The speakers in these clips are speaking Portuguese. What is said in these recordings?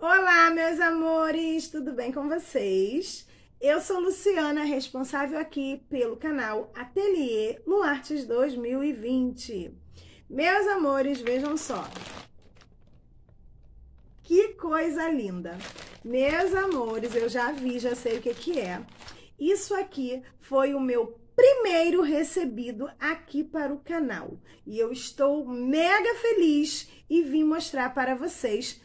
Olá, meus amores, tudo bem com vocês? Eu sou Luciana, responsável aqui pelo canal Ateliê Luartes 2020. Meus amores, vejam só. Que coisa linda! Meus amores, eu já vi, já sei o que, que é. Isso aqui foi o meu primeiro recebido aqui para o canal. E eu estou mega feliz e vim mostrar para vocês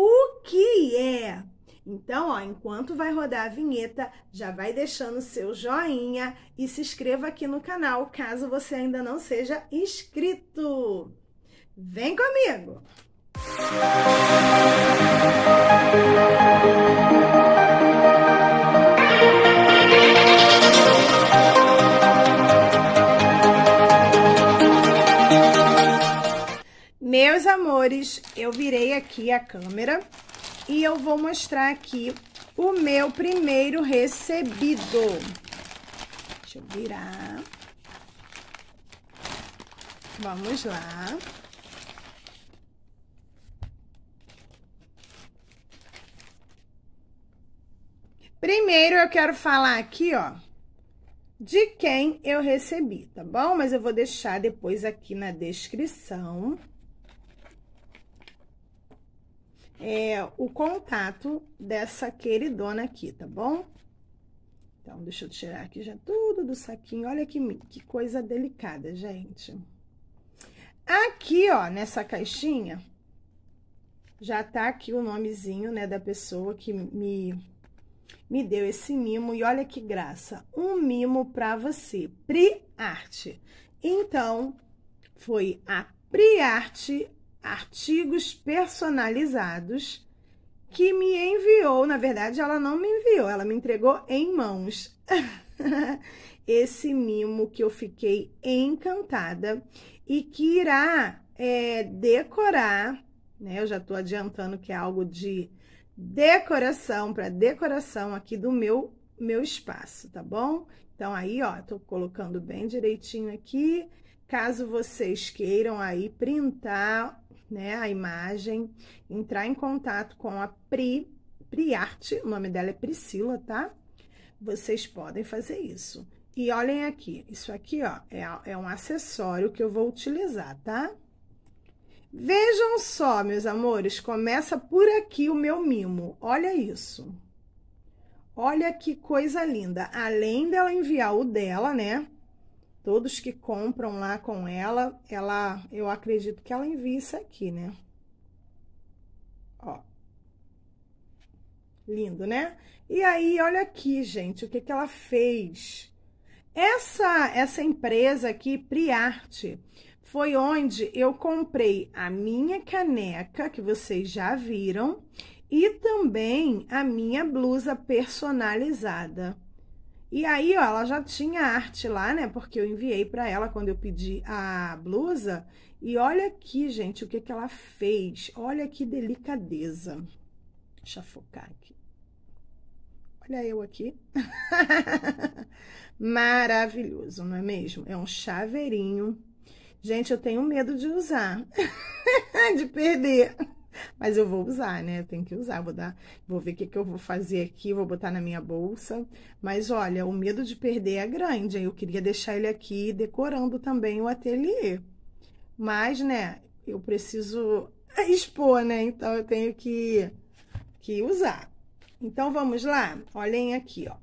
o que é. Então, ó, enquanto vai rodar a vinheta, já vai deixando seu joinha e se inscreva aqui no canal, caso você ainda não seja inscrito. Vem comigo! Música Meus amores, eu virei aqui a câmera e eu vou mostrar aqui o meu primeiro recebido. Deixa eu virar. Vamos lá. Primeiro, eu quero falar aqui, ó, de quem eu recebi, tá bom? Mas eu vou deixar depois aqui na descrição é, o contato dessa queridona aqui, tá bom? Então, deixa eu tirar aqui já tudo do saquinho. Olha que, que coisa delicada, gente. Aqui, ó, nessa caixinha, já tá aqui o nomezinho, né, da pessoa que me, me deu esse mimo. E olha que graça, um mimo pra você, Priarte. Então, foi a Priarte artigos personalizados que me enviou. Na verdade, ela não me enviou, ela me entregou em mãos. Esse mimo que eu fiquei encantada e que irá é, decorar, né? Eu já estou adiantando que é algo de decoração para decoração aqui do meu meu espaço, tá bom? Então aí, ó, tô colocando bem direitinho aqui Caso vocês queiram aí printar, né, a imagem, entrar em contato com a Pri, Priarte, o nome dela é Priscila, tá? Vocês podem fazer isso. E olhem aqui, isso aqui, ó, é, é um acessório que eu vou utilizar, tá? Vejam só, meus amores, começa por aqui o meu mimo. Olha isso. Olha que coisa linda. Além dela enviar o dela, né? Todos que compram lá com ela, ela, eu acredito que ela envia isso aqui, né? Ó. Lindo, né? E aí, olha aqui, gente, o que que ela fez. Essa, essa empresa aqui, Priarte, foi onde eu comprei a minha caneca, que vocês já viram, e também a minha blusa personalizada. E aí, ó, ela já tinha arte lá, né? Porque eu enviei para ela quando eu pedi a blusa. E olha aqui, gente, o que que ela fez. Olha que delicadeza. Deixa eu focar aqui. Olha eu aqui. Maravilhoso, não é mesmo? É um chaveirinho. Gente, eu tenho medo de usar, de perder. Mas eu vou usar, né? Eu tenho que usar, vou dar, vou ver o que, que eu vou fazer aqui, vou botar na minha bolsa. Mas olha, o medo de perder é grande, hein? Eu queria deixar ele aqui decorando também o ateliê. Mas, né, eu preciso expor, né? Então eu tenho que, que usar. Então vamos lá? Olhem aqui, ó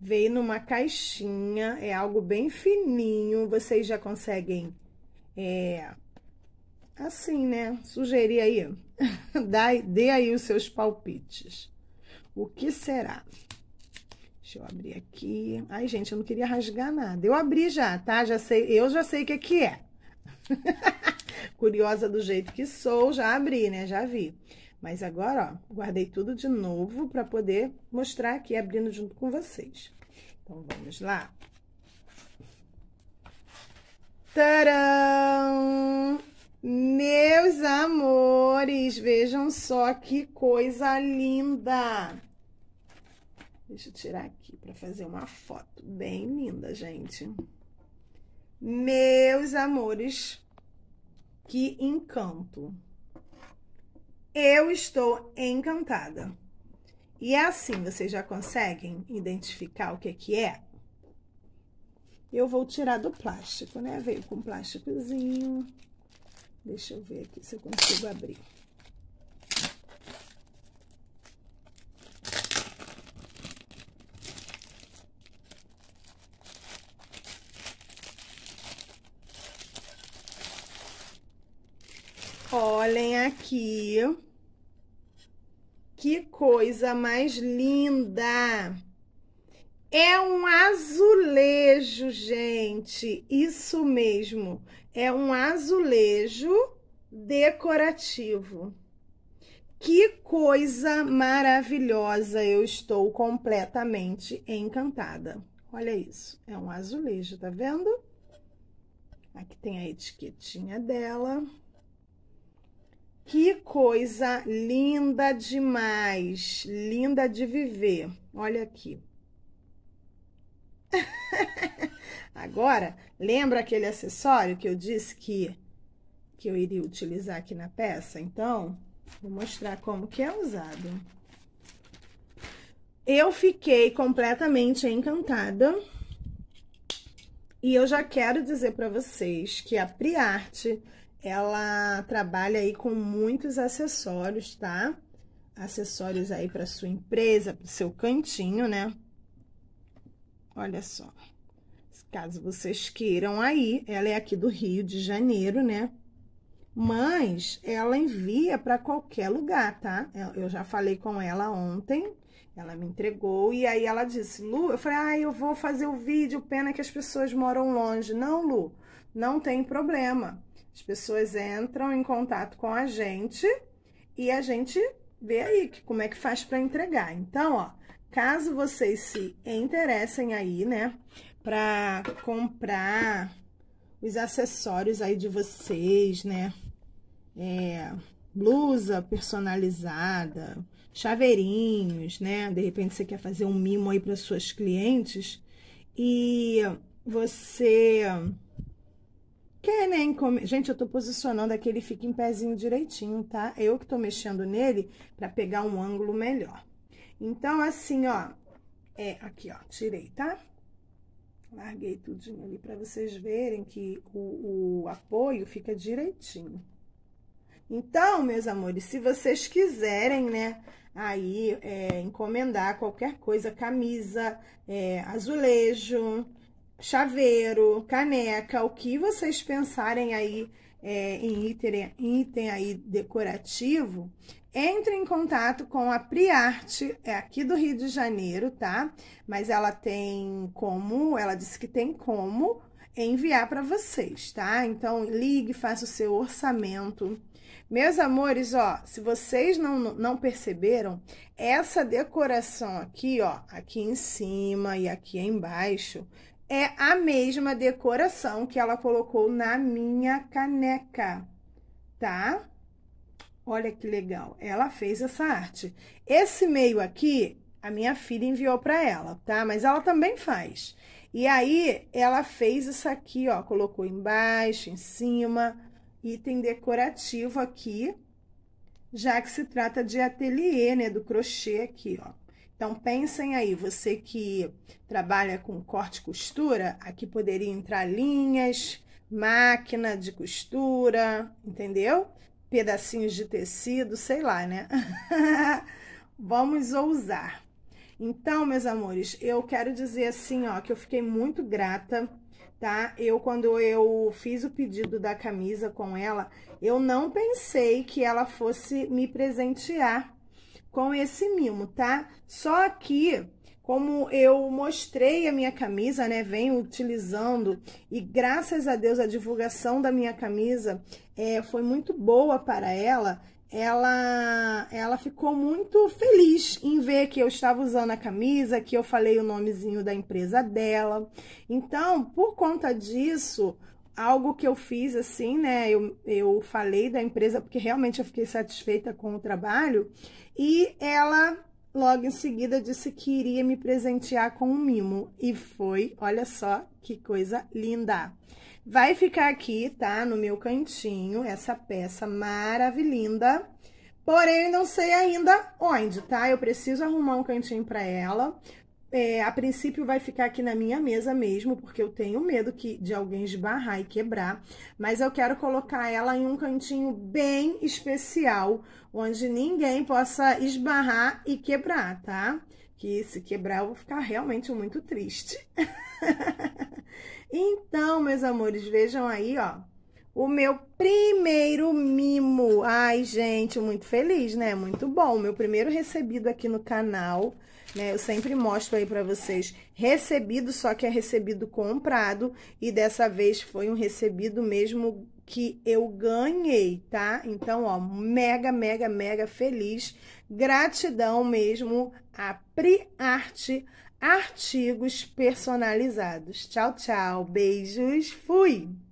veio numa caixinha, é algo bem fininho, vocês já conseguem é, assim, né? Sugerir aí, dê aí os seus palpites. O que será? Deixa eu abrir aqui. Ai, gente, eu não queria rasgar nada. Eu abri já, tá? Já sei, eu já sei o que é que é. Curiosa do jeito que sou, já abri, né? Já vi. Mas agora, ó, guardei tudo de novo para poder mostrar aqui, abrindo junto com vocês. Então, vamos lá. Tcharam! Meus amores, vejam só que coisa linda. Deixa eu tirar aqui para fazer uma foto bem linda, gente. Meus amores, que encanto. Eu estou encantada. E é assim, vocês já conseguem identificar o que que é? Eu vou tirar do plástico, né? Veio com um plásticozinho. Deixa eu ver aqui se eu consigo abrir. Olhem aqui. Que coisa mais linda! É um azulejo, gente. Isso mesmo. É um azulejo decorativo. Que coisa maravilhosa! Eu estou completamente encantada. Olha isso, é um azulejo, tá vendo? Aqui tem a etiquetinha dela. Que coisa linda demais, linda de viver. Olha aqui. Agora, lembra aquele acessório que eu disse que, que eu iria utilizar aqui na peça? Então, vou mostrar como que é usado. Eu fiquei completamente encantada. E eu já quero dizer para vocês que a Priarte, ela trabalha aí com muitos acessórios, tá? Acessórios aí para sua empresa, para seu cantinho, né? Olha só. Caso vocês queiram aí, ela é aqui do Rio de Janeiro, né? Mas ela envia para qualquer lugar, tá? Eu já falei com ela ontem, ela me entregou e aí ela disse: "Lu, eu falei: "Ah, eu vou fazer o vídeo, pena que as pessoas moram longe". Não, Lu, não tem problema. As pessoas entram em contato com a gente e a gente vê aí que, como é que faz para entregar. Então, ó, Caso vocês se interessem aí, né, para comprar os acessórios aí de vocês, né, é, blusa personalizada, chaveirinhos, né, de repente você quer fazer um mimo aí para suas clientes e você quer, nem né, comer. gente, eu tô posicionando aqui, ele fica em pezinho direitinho, tá? Eu que tô mexendo nele para pegar um ângulo melhor. Então, assim, ó, é aqui, ó, tirei, tá? Larguei tudinho ali para vocês verem que o, o apoio fica direitinho. Então, meus amores, se vocês quiserem, né, aí é, encomendar qualquer coisa, camisa, é, azulejo, chaveiro, caneca, o que vocês pensarem aí é, em, item, item aí decorativo, entre em contato com a Priarte, é aqui do Rio de Janeiro, tá? Mas ela tem como, ela disse que tem como enviar para vocês, tá? Então ligue, faça o seu orçamento. Meus amores, ó, se vocês não, não perceberam, essa decoração aqui, ó, aqui em cima e aqui embaixo, é a mesma decoração que ela colocou na minha caneca, tá? Olha que legal. Ela fez essa arte. Esse meio aqui, a minha filha enviou para ela, tá? Mas ela também faz. E aí, ela fez isso aqui, ó. Colocou embaixo, em cima. Item decorativo aqui, já que se trata de ateliê, né? Do crochê aqui, ó. Então, pensem aí, você que trabalha com corte e costura, aqui poderia entrar linhas, máquina de costura, entendeu? pedacinhos de tecido, sei lá, né? Vamos ousar. Então, meus amores, eu quero dizer assim, ó, que eu fiquei muito grata, tá? Eu, quando eu fiz o pedido da camisa com ela, eu não pensei que ela fosse me presentear com esse mimo, tá? Só que como eu mostrei a minha camisa, né? Venho utilizando e graças a Deus a divulgação da minha camisa é, foi muito boa para ela. Ela, ela ficou muito feliz em ver que eu estava usando a camisa, que eu falei o nomezinho da empresa dela. Então, por conta disso, algo que eu fiz assim, né? Eu, eu falei da empresa porque realmente eu fiquei satisfeita com o trabalho e ela Logo em seguida, disse que iria me presentear com um mimo. E foi, olha só que coisa linda. Vai ficar aqui, tá? No meu cantinho, essa peça maravilhosa. Porém, não sei ainda onde, tá? Eu preciso arrumar um cantinho para ela. É, a princípio vai ficar aqui na minha mesa mesmo, porque eu tenho medo que de alguém esbarrar e quebrar, mas eu quero colocar ela em um cantinho bem especial, onde ninguém possa esbarrar e quebrar, tá? Que se quebrar eu vou ficar realmente muito triste. então, meus amores, vejam aí, ó, o meu primeiro mimo. Ai, gente, muito feliz, né? Muito bom. Meu primeiro recebido aqui no canal né? Eu sempre mostro aí para vocês recebido, só que é recebido comprado e dessa vez foi um recebido mesmo que eu ganhei, tá? Então, ó, mega, mega, mega feliz. Gratidão mesmo a Pri Artigos Personalizados. Tchau, tchau. Beijos. Fui.